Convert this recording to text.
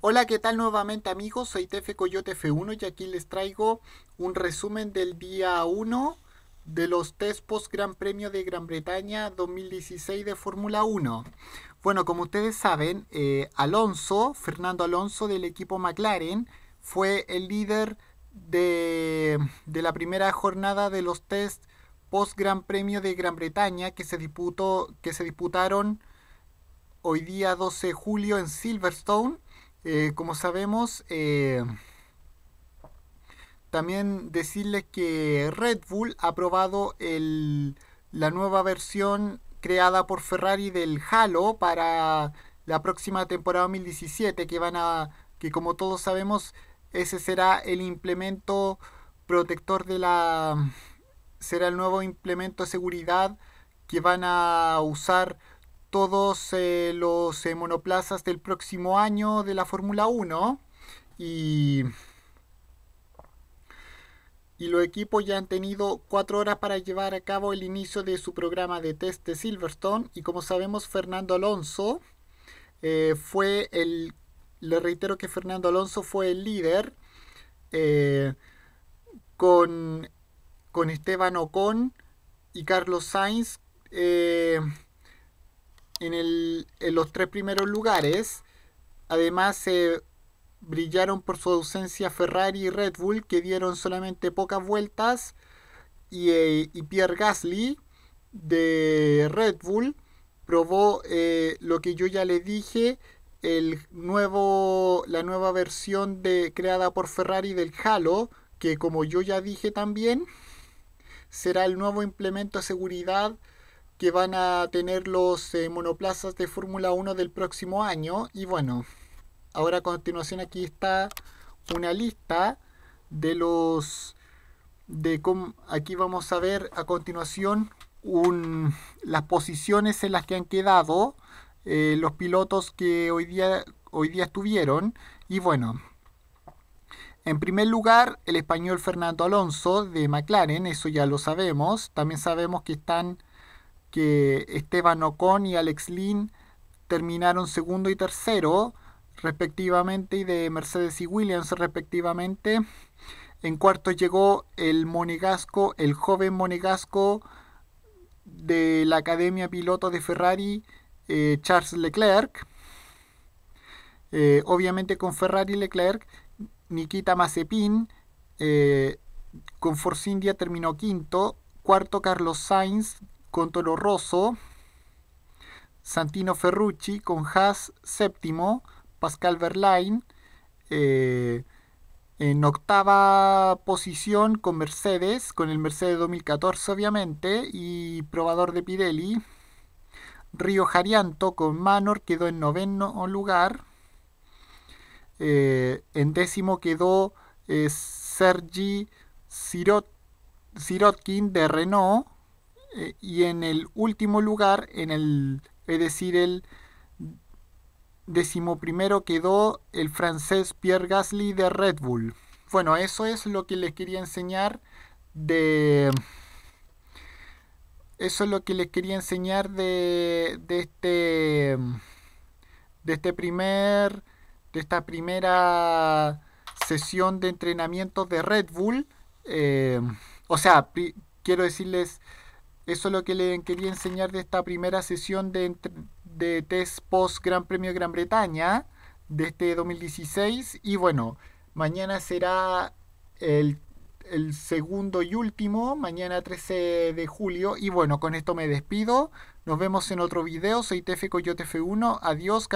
Hola, ¿qué tal nuevamente amigos? Soy Tefe Coyote F1 y aquí les traigo un resumen del día 1 de los test post Gran Premio de Gran Bretaña 2016 de Fórmula 1. Bueno, como ustedes saben, eh, Alonso, Fernando Alonso del equipo McLaren, fue el líder de, la primera jornada de los test post Gran Premio de Gran Bretaña que se, disputó, que se disputaron hoy día 12 de julio en Silverstone eh, como sabemos, eh, también decirles que Red Bull ha probado la nueva versión creada por Ferrari del Halo para la próxima temporada 2017 que van a que como todos sabemos ese será el implemento protector de la será el nuevo implemento de seguridad que van a usar todos eh, los eh, monoplazas del próximo año de la Fórmula 1 y, y los equipos ya han tenido cuatro horas para llevar a cabo el inicio de su programa de test de Silverstone y como sabemos Fernando Alonso eh, fue el, le reitero que Fernando Alonso fue el líder con, con Esteban Ocon y Carlos Sainz en, los tres primeros lugares. Además, se brillaron por su ausencia Ferrari y Red Bull, que dieron solamente pocas vueltas, y, eh, Pierre Gasly de Red Bull probó eh, lo que yo ya le dije, el la nueva versión de, creada por Ferrari del Halo, que como yo ya dije también, será el nuevo implemento de seguridad que van a tener los eh, monoplazas de Fórmula 1 del próximo año. Y bueno, ahora a continuación aquí está una lista de los de cómo aquí vamos a ver a continuación las posiciones en las que han quedado eh, los pilotos que hoy día hoy día estuvieron y bueno en primer lugar, el español Fernando Alonso de McLaren, eso ya lo sabemos. También sabemos que están que Esteban Ocon y Alex Lynn terminaron segundo y tercero respectivamente y de Mercedes y Williams respectivamente. En cuarto llegó el monegasco, el joven monegasco de la Academia Piloto de Ferrari, eh, Charles Leclerc. Eh, obviamente con Ferrari Leclerc, Nikita Mazepin, eh, con Force India terminó quinto, cuarto Carlos Sainz, con Toro Rosso, Santino Ferrucci, con Haas séptimo, Pascal Verlaine, eh, en octava posición con Mercedes, con el Mercedes 2014 obviamente, y probador de Pirelli. Río Jarianto con Manor quedó en noveno lugar. Eh, en décimo quedó eh, Sergi Sirotkin de Renault. Eh, y en el último lugar, en el, es decir, el decimoprimero quedó el francés Pierre Gasly de Red Bull. Bueno, eso es lo que les quería enseñar de... Eso es lo que les quería enseñar de, de este... De este primer... De esta primera sesión de entrenamiento de Red Bull. Eh, o sea, quiero decirles eso es lo que le quería enseñar de esta primera sesión de, de test post Gran Premio de Gran Bretaña de este 2016. Y bueno, mañana será el, segundo y último, mañana 13 de julio. Y bueno, con esto me despido. Nos vemos en otro video. Soy Tefe Coyote F1. Adiós,